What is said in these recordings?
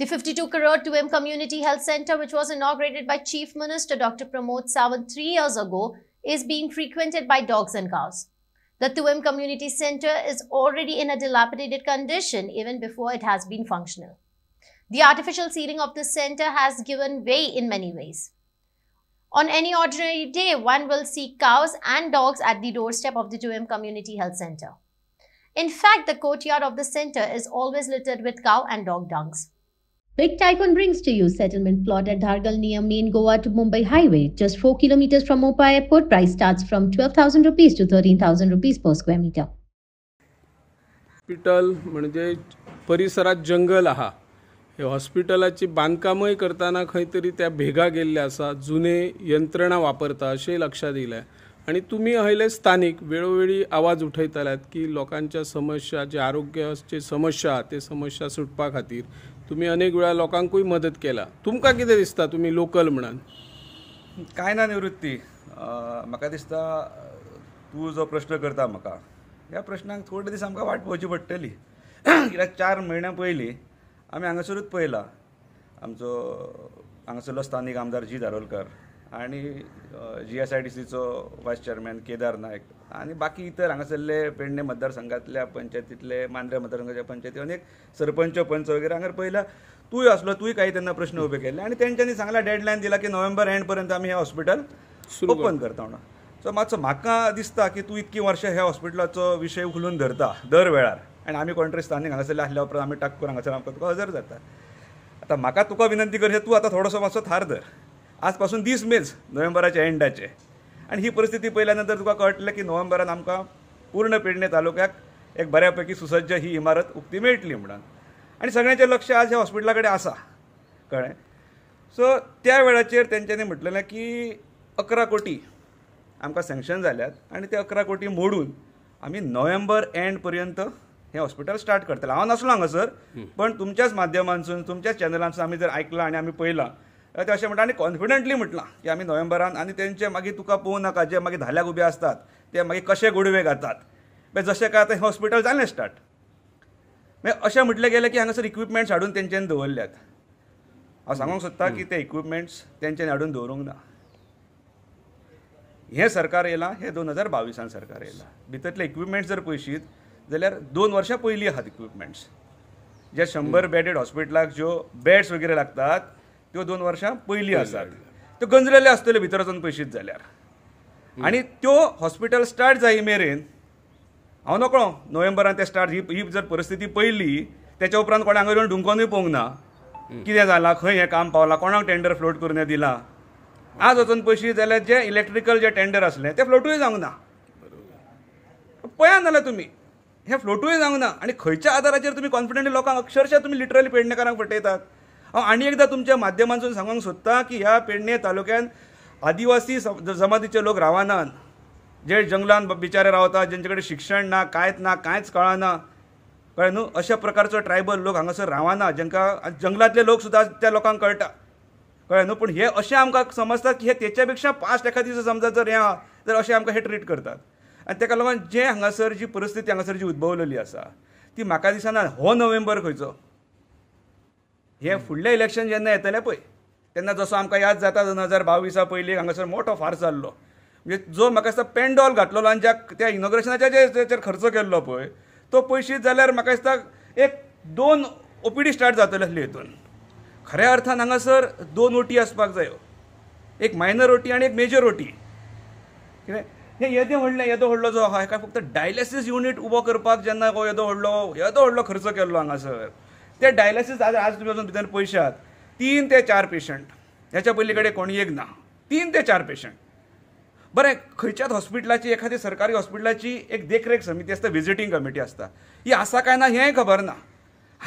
The 52 crore 2M Community Health Center, which was inaugurated by Chief Minister Dr. Pramod Sawant three years ago, is being frequented by dogs and cows. The 2M Community Center is already in a dilapidated condition even before it has been functional. The artificial ceiling of the center has given way in many ways. On any ordinary day, one will see cows and dogs at the doorstep of the 2M Community Health Center. In fact, the courtyard of the center is always littered with cow and dog dungs. Big Tycoon brings to you settlement plot at Dhargal near main Goa to Mumbai highway. Just 4 kilometers from Mopa airport, price starts from 12,000 rupees to 13,000 rupees per square meter. Hospital म्हणजे परिसरात जंगल आहा हे हॉस्पिटलाची बांदकामय करताना खंय तरी त्या भेगा गेल्ले आसा जुने यंत्रणा वापरता अशें लक्षात येयलें आणि तुम्ही हयले स्थानिक वेळोवेळी आवाज उठयताल्यात की लोकांच्या समस्या जे आरोग्याचे समस्या ते समस्या सुटपा खातीर तुम्ही अनेक वेळा लोकांकूय मदत केला तुमकां कितें दिसता तुम्ही लोकल म्हणून कांय ना निवृत्ती म्हाका दिसता तूं जो प्रश्न करता म्हाका ह्या प्रश्नांक थोडे दीस आमकां वाट पळोवची पडटली कित्याक चार म्हयन्या पयलीं आमी हांगासरूच पहिला आमचो हांगासरलो स्थानीक आमदार जी धारोलकर आणि जी एस आय डी सीचं व्हायस चेअरमॅन केदार नायक आणि बाकी इतर हांगासरले पेडणे मतदारसंघातल्या पंचायतीतले मांद्रे मतदारसंघाच्या पंचायती अनेक सरपंच पंच वगैरे हांगा पहिला तू असलो तू काही त्यांना प्रश्न उभे केले आणि त्यांच्यानी सांगला डेडलाईन दिला की नोव्हेंबर एंड पर्यंत आम्ही हे हॉस्पिटल ओपन करता म्हणून सो मातसो म्हाका दिसता की तू इतकी वर्षां ह्या हॉस्पिटलाचो विषय उखलून धरता दर वेळार आणि आम्ही कॉन्ट्रेस्ट स्थानिक हांगासरले आसल्या उपरांत आमी टाकून हांगासर आमकां तुका हजर जाता आता म्हाका तुका विनंती कर तूं आतां थोडोसो मातसो थार धर आजपासून दीस मेज नोव्हेंबराच्या एंडाचे आणि ही परिस्थिती पहिल्यानंतर तुका कळटलें की नोव्हेंबरान आमकां पूर्ण पेडणे तालुक्याक एक बऱ्यापैकी सुसज्ज ही इमारत उक्ती मेळटली म्हणून आणि सगळ्यांचे लक्ष आज ह्या हॉस्पिटलाकडे असा आसा सो त्या वेळाचेर तेंच्यांनी म्हटलेलें की अकरा कोटी आमकां सँक्शन जाल्यात आणि ते अकरा कोटी मोडून आमी नोव्हेंबर एंड पर्यंत हे हॉस्पिटल स्टार्ट करतले हांव नासलो हांगासर पण तुमच्याच माध्यमांसून तुमच्याच चॅनलांसून आमी जर आयकलां आनी आमी पळयलां ते अशें म्हणटा आनी कॉन्फिडंटली म्हटलां की आम्ही नोव्हेंबरात आणि त्यांचे मागीर तुका पळोवं नका जे मागीर धाल्याक उबे असतात ते मागीर कशे गुडवे घातात म्हणजे जसे काय आतां हॉस्पिटल झाले स्टार्ट मागीर अशें म्हटले गेले की हांगासर इक्विपमेंट्स हाडून तेंच्यान दवरल्यात हा सांगूंक सोदता की ते इक्विपमेंट्स तेंच्यानी हाडून दवरूंक ना हे सरकार येला हे दोन हजार बावीसान सरकार येला भितरले इक्विपमेंट्स जर पयशीत जाल्यार दोन वर्षां पयलीं आहात इक्विपमेंट्स जे शंबर बेडेड हॉस्पिटलाक ज्यो बेड्स वगैरे लागतात किंवा दोन वर्षां पहिली आसात त्यो गंजलेले आसतल्यो भितर वचून पयशीत जाल्यार आनी त्यो हॉस्पिटल स्टार्ट जाय मेरेन हांव नकळो नोव्हेंबरांत ते स्टार्ट ही ही जर परिस्थिती पयली त्याच्या उपरांत कोणा येवन ढुंकोनूय पोवंक ना कितें जालां खंय हें काम पावलां कोणाक टेंडर फ्लोट करून दिलां आज वचून पयशीत जाल्यार जे इलेक्ट्रिकल जे टेंडर आसलें तें फ्लोटूय जावंक ना पळया नाल्यार तुमी हें फ्लोटूय जावंक ना आनी खंयच्या आदाराचेर तुमी कॉन्फिडंट लोकांक अक्षरशः तुमी लिटरली पेडणेकारांक पटयतात हांव आनी एकदां तुमच्या माध्यमांसून सांगूंक सोदतां की ह्या पेडणे तालुक्यात आदिवासी जमातीचे लोक रावनात जे जंगलात बिचारे रावतात जेंचे शिक्षण ना कांयच ना कांयच कळना कळ्ळें न्हू अशा प्रकारचो ट्रायबल लोक हांगासर रावना जेंकां जंगलातले लोक सुद्दां त्या लोकांक कळटा कळ्ळें न्हू पूण हें अशें आमकां समजता की हे तेच्या पेक्षा पास्ट एका जर समजा जर हें आहा तर अशें आमकां हें ट्रीट करतात आनी त्या लागून जें हांगासर जी परिस्थिती हांगासर जी उद्भवलेली आसा ती म्हाका दिसना हो नोव्हेंबर खंयचो हे फुडलें इलेक्शन जेन्ना येतले पळय तेन्ना जसो आमकां याद जाता दोन हजार बावीसा पयलीं हांगासर मोठो फार जाल्लो म्हणजे जो म्हाका दिसता पेंडॉल घातलेलो आनी ज्या त्या इनॉग्रेशनाच्या जेचेर खर्च केल्लो पळय तो पयशी जाल्यार म्हाका दिसता एक दोन ओपीडी स्टार्ट जातले असले हितून खऱ्या अर्थान हांगासर दोन ओटी आसपाक जायो एक मायनर ओटी आनी एक मेजर ओटी कितें हे येदें व्हडलें येदो व्हडलो जो आहा हेका फक्त डायलिसीस युनिट उबो करपाक जेन्ना गो हो येदो व्हडलो येदो व्हडलो खर्च केल्लो हांगासर ते डायलिसिस आज आज तुम्ही अजून भितर तीन ते चार पेशंट ह्याच्या पयली कोणी एक ना तीन ते चार पेशंट बरं खंयच्याच हॉस्पिटलाची एखादी सरकारी हॉस्पिटलाची एक देखरेख समिती असते विजिटींग कमिटी असता ही असा काय ना हेंय खबर ना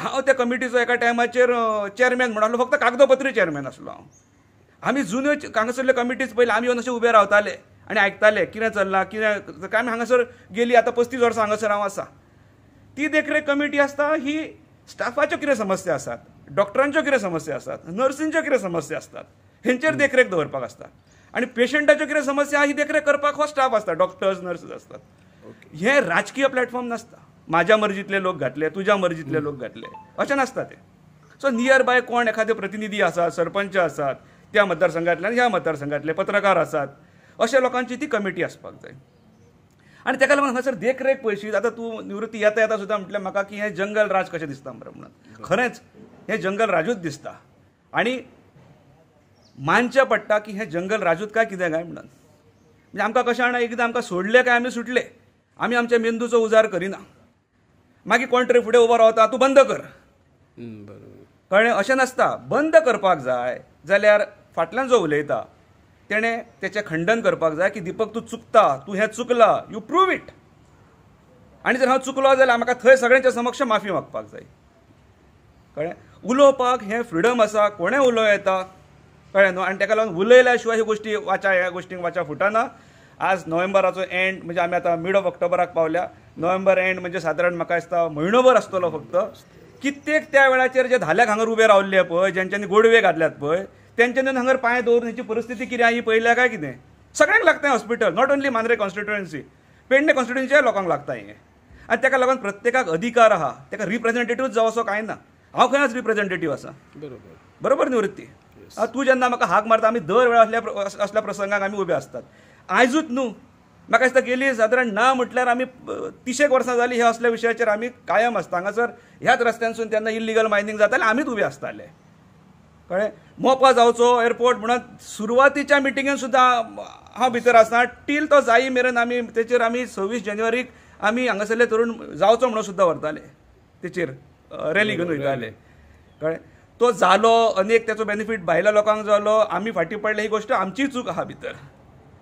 हांव त्या कमिटीचो एका टायमाचेर चेअरमॅन म्हणालो फक्त कागदोपत्री चेअरमॅन आसलो हांव आमी जुन्यो हांगासरल्यो कमिटीज पयले आमी येवन अशें उबे रावताले आनी आयकताले कितें चल्लां कितें काय आमी हांगासर गेली आतां पस्तीस वर्सां हांगासर हांव आसा ती देखरेख कमिटी आसता ही स्टाफाच्यो कितें समस्या आसात डॉक्टरांच्यो कितें समस्या आसात नर्सींच्यो कितें समस्या आसतात हेंचेर देखरेख दवरपाक आसता आनी पेशंटाच्यो कितें समस्या ही देखरेख करपाक हो स्टाफ आसता डॉक्टर्स नर्सीस आसतात हे राजकीय प्लॅटफॉर्म नासता माझ्या मर्जीतले लोक घातले तुज्या मर्जीतले लोक घातले अशें नासता ते सो नियर बाय कोण एखादे प्रतिनिधी आसात सरपंच आसात त्या मतदारसंघांतल्यान ह्या मतदारसंघातले पत्रकार आसात अशा लोकांची ती कमिटी आसपाक जाय आनी तेका लागून सर देखरेख पैसे आता तू निवृत्ती येता येता सुद्धा म्हटलं म्हाका की हे जंगल राज कसे दिसता बरें म्हणून खरेंच हे जंगल राजूच दिसता आणि मानचें पडटा की हे जंगल राजूत काय कितें काय म्हणून म्हणजे आमकां कशें जाणा एकदां आमकां सोडलें काय आमी सुटले आमी आमच्या मेंदूचो उजार करिना मागीर कोण तरी फुडें उबो रावता तूं बंद कर कळ्ळें अशें नासता बंद करपाक जाय जाल्यार फाटल्यान जो उलयता तेणें तेचें खंडन करपाक जाय की दीपक तूं चुकता तूं हें चुकला यू प्रूव इट आनी जर हांव चुकलो जाल्यार म्हाका थंय सगळ्यांच्या समक्ष माफी मागपाक जाय कळ्ळें उलोवपाक हें फ्रिडम आसा कोणें उलोवं येता कळ्ळें न्हू आनी ताका लागून उलयल्या शिवाय ह्यो गोश्टी वाचा ह्या गोश्टींक वाचा फुटना आज नोव्हेंबराचो एंड म्हणजे आमी आतां मिड ऑफ ऑक्टोबराक पावल्या नोव्हेंबर एंड म्हणजे सादारण म्हाका दिसता म्हयनोभर आसतलो फक्त कित्येक त्या वेळाचेर जे धाल्याक हांगा उबे रावल्ले पळय ज्यांच्यांनी गोडवे घातल्यात पळय त्यांच्या हंगर पाय दवरून परिस्थिती परिस्थिती कितें ही पहिल्या काय कितें सगळ्यांक आहे hospital not only Mandrem constituency Pernem constituency लोकांक लागता हे आनी तेका लागून प्रत्येकाक अधिकार आहा तेका रिप्रेझेंटेटिव्ह जावं असो कांय ना हा खंयच रिप्रेझेंटेटिव्ह असा बरोबर बरोबर निवृत्ती तू जेन्ना म्हाका हाक मारता आम्ही दर वेळा असल्या असल्या प्रसंगाक आमी उबे आसतात आयजूच न्हू म्हाका दिसता गेली साधारण ना म्हटल्यार आम्ही तिशेक वर्सां झाली ह्या असल्या विशयाचेर आम्ही कायम आसता हांगासर ह्याच रस्त्यांसून त्यांना इलिगल मायनिंग जाता आम्हीच उभे आसताले कळ्ळें मोपा जावचो एअरपोर्ट म्हणून सुरवातीच्या मिटिंगेन सुद्दां हांव भितर आसना टील तो जाई मेरेन आमी तेचेर आमी सव्वीस जानेवारीक आमी हांगासरले तरुण जावचो म्हणून सुद्दां व्हरताले तेचेर रॅली घेवन वयताले कळ्ळें तो जालो अनेक तेचो बेनिफीट भायल्या लोकांक जालो आमी फाटीं पडले ही गोश्ट आमची चूक आहा भितर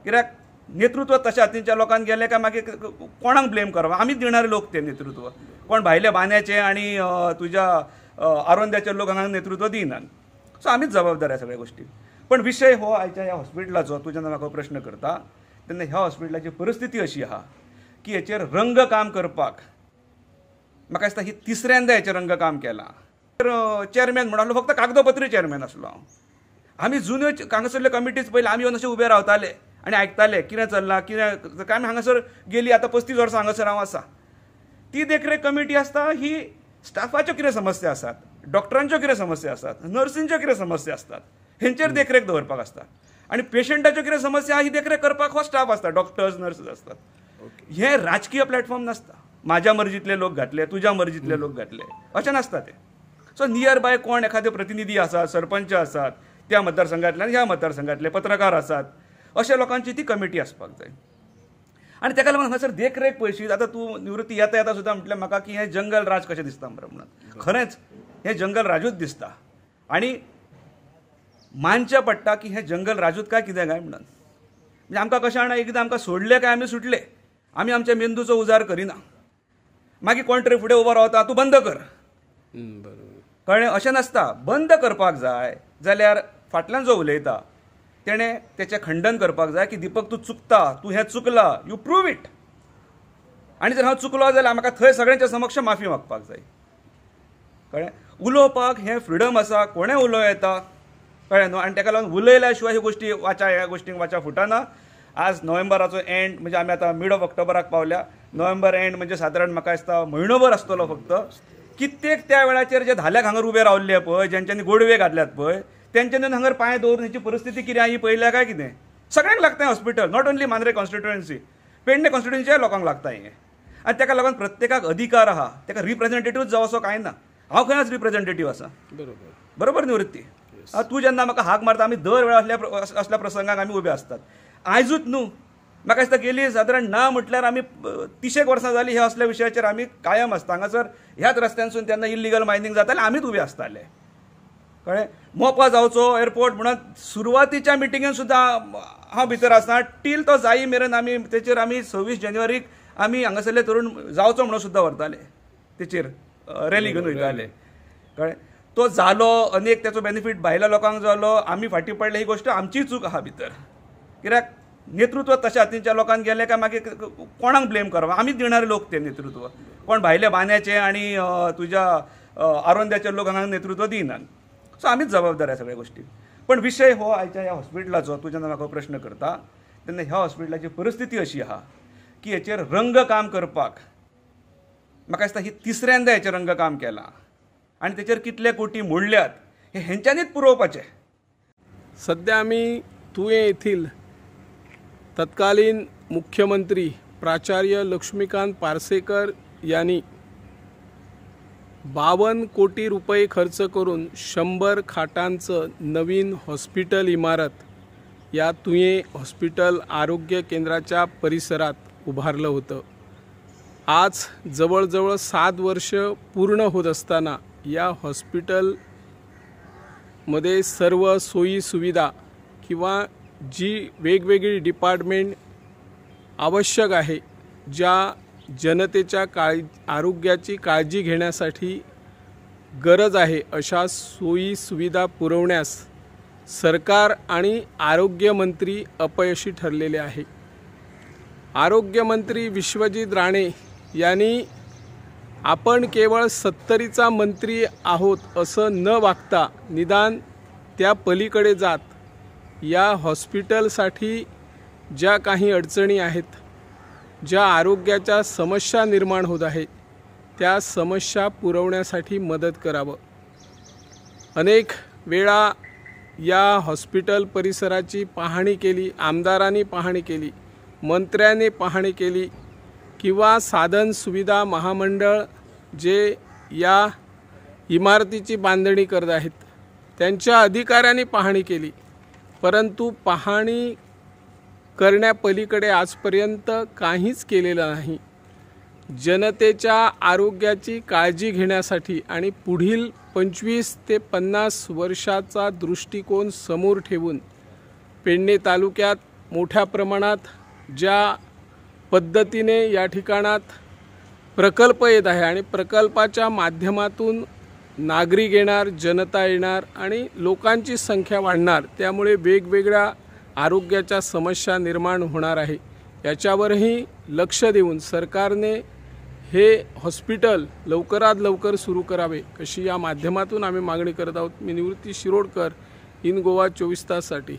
कित्याक नेतृत्व तशें हातीच्या लोकांक गेलें काय मागीर कोणाक ब्लेम करप आमीच दिणारे लोक ते नेतृत्व कोण भायले बांद्याचे आनी तुज्या आरोंद्याचे लोक हांगा नेतृत्व दिनात सो आम्ही जबाबदार आहे सगळ्या गोष्टी पण विषय हो आयच्या ह्या हॉस्पिटलाचो तूं जेन्ना म्हाका प्रश्न करता त्यांना ह्या हॉस्पिटलाची परिस्थिती अशी आहा की हेचेर रंग काम करपाक म्हाका दिसता ही तिसऱ्यांदा याचे रंग काम केला तर चेअरमॅन म्हणालो फक्त कागदोपत्री चेअरमॅन आसलो हांव आमी जुन्यो हांगासरल्यो कमिटीज पहिले आमी येवन अशें उबे रावताले आनी आयकताले कितें चल्लां कितें काय हांगासर गेली आतां पस्तीस वर्सां हांगासर हांव आसा ती देखरेख कमिटी आसता ही स्टाफाच्यो कितें समस्या आसात डॉक्टरांच्यो कितें समस्या आसात नर्सींच्यो कितें समस्या आसतात हेंचेर देखरेख दवरपाक आसता आनी पेशंटाच्यो कितें समस्या ही देखरेख करपाक हो स्टाफ आसता डॉक्टर्स नर्सीस आसतात हे राजकीय प्लॅटफॉर्म नासता माझ्या मर्जीतले लोक घातले तुज्या मर्जीतले लोक घातले अशें नासता ते सो नियर बाय कोण एखादे प्रतिनिधी आसात सरपंच आसात त्या मतदारसंघांतल्यान ह्या मतदारसंघांतले पत्रकार आसात अशा लोकांची ती कमिटी आसपाक जाय आनी तेका लागून हांगासर देखरेख पयशी आतां तूं निवृत्ती येता येता सुद्दां म्हटलें म्हाका की हें जंगल राज कशें दिसता म्हणून खरेंच हे जंगल राजूच दिसता आणि मानचें पडटा की हे जंगल राजूत काय कितें काय म्हणून म्हणजे आमकां कशें जाणा एकदां आमकां सोडलें काय आमी सुटले आमी आमच्या मेंदूचो उजार करिना मागीर कोण तरी फुडें उबो रावता तूं बंद कर कळ्ळें अशें नासता बंद करपाक जाय जाल्यार फाटल्यान जो उलयता तेणें तेचें खंडन करपाक जाय की दिपक तूं चुकता तूं हें चुकला यू प्रूव इट आनी जर हांव चुकलो जाल्यार म्हाका थंय सगळ्यांच्या समक्ष माफी मागपाक जाय कळ्ळें उलोवपाक हें फ्रिडम आसा कोणें उलोवं येता कळ्ळें न्हू आनी ताका लागून उलयल्या शिवाय ह्यो गोश्टी वाचा ह्या गोश्टींक वाचा फुटना आज नोव्हेंबराचो एंड म्हणजे आमी आतां मिड ऑफ ऑक्टोबराक पावल्या नोव्हेंबर एंड म्हणजे सादारण म्हाका दिसता म्हयनोभर आसतलो फक्त कित्येक त्या वेळाचेर जे धाल्याक हांगर उबे रावल्ले पळय जेंच्यांनी गोडवे घातल्यात पळय तेंच्यांनी हांगर पांय दवरून हेची परिस्थिती कितें ही पळयल्या काय कितें सगळ्यांक लागता hospital not only Mandrem constituency Pernem कॉन्स्टिट्युएन्सीच्या लोकांक लागता हें आनी ताका लागून प्रत्येकाक अधिकार आहा ताका रिप्रेझेंटेटिव्ह जावचो कांय ना हा खंयच आज रिप्रेझेंटेटीव आसा बरोबर बरोबर निवृत्ती तू जेन्ना म्हाका हाक मारता आमी दर वेळा असल्या असल्या प्रसंगाक आमी उबे आसतात आयजूच न्हू म्हाका दिसता गेली सादारण ना म्हटल्यार आमी तिशेक वर्सां झाली ह्या असल्या विशयाचेर आमी कायम आसता हांगासर ह्याच रस्त्यांसून तेन्ना इल्लिगल मायनींग जातालें आमीच उबे आसताले कळ्ळें मोपा जावचो एअरपोर्ट म्हणून सुरवातीच्या मिटिंगेन सुद्दां हांव भितर आसना टील तो जाई मेरेन आमी तेचेर आमी सव्वीस जानेवारीक आमी हांगासरले तरुण जावचो म्हणून सुद्दां व्हरताले तेचेर रॅली घेऊन वयताले कळ्ळें तो जालो अनेक त्याचो बेनिफीट भायल्या लोकांक जालो आमी फाटी पडले ही गोश्ट आमची चूक आहा भितर कित्याक नेतृत्व तशें हातीच्या लोकांक गेलें काय मागीर कोणाक ब्लेम करप आमीच दिणारे लोक ते नेतृत्व कोण भायले बांद्याचे आनी तुज्या आरोंद्याचे लोक हांगा नेतृत्व दिनात सो आमीच जबाबदार ह्या सगळ्या गोष्टी पण विशय हो आयच्या ह्या हॉस्पिटलाचो तूं जेन्ना म्हाका प्रश्न करता तेन्ना ह्या हॉस्पिटलाची परिस्थिती अशी आहा की हेचेर रंग काम करपाक म्हाका दिसता ही तिसऱ्यांदा हेचें रंगकाम काम केलां आनी तेचेर कितले कोटी मोडल्यात हे हेंच्यांनीच पुरोवपाचें सध्या आमी तुवें येथील तत्कालीन मुख्यमंत्री प्राचार्य लक्ष्मीकांत पार्सेकर यांनी बावन कोटी रुपये खर्च करून शंभर खाटांचं नवीन हॉस्पिटल इमारत या तुये हॉस्पिटल आरोग्य केंद्राच्या परिसरात उभारलं होतं आज जवळजवळ सात वर्ष पूर्ण होत असताना या हॉस्पिटलमध्ये सर्व सोयी सुविधा किंवा जी वेगवेगळी डिपार्टमेंट आवश्यक आहे ज्या जनतेच्या काळ आरोग्याची काळजी घेण्यासाठी गरज आहे अशा सोयी सुविधा पुरवण्यास सरकार आणि आरोग्यमंत्री अपयशी ठरलेले आहे आरोग्यमंत्री विश्वजीत राणे यांनी आपण केवळ सत्तरीचा मंत्री आहोत असं न वागता निदान त्या पलीकडे जात या हॉस्पिटलसाठी ज्या काही अडचणी आहेत ज्या आरोग्याच्या समस्या निर्माण होत आहे त्या समस्या पुरवण्यासाठी मदत करावं अनेक वेळा या हॉस्पिटल परिसराची पाहणी केली आमदारांनी पाहणी केली मंत्र्याने पाहणी केली किंवा साधन सुविधा महामंडळ जे या इमारतीची बांधणी करत आहेत त्यांच्या अधिकाऱ्यांनी पाहणी केली परंतु पाहणी करण्यापलीकडे आजपर्यंत काहीच केलेलं नाही जनतेच्या आरोग्याची काळजी घेण्यासाठी आणि पुढील पंचवीस ते पन्नास वर्षाचा दृष्टिकोन समोर ठेवून पेडणे तालुक्यात मोठ्या प्रमाणात ज्या पद्धतीने या ठिकाणात प्रकल्प येत आहे आणि प्रकल्पाच्या माध्यमातून नागरिक येणार जनता येणार आणि लोकांची संख्या वाढणार त्यामुळे वेगवेगळ्या आरोग्याच्या समस्या निर्माण होणार आहे याच्यावरही लक्ष देऊन सरकारने हे हॉस्पिटल लवकरात लवकर सुरू करावे कशी या माध्यमातून आम्ही मागणी करत आहोत मी निवृत्ती शिरोडकर इन गोवा चोवीस ताससाठी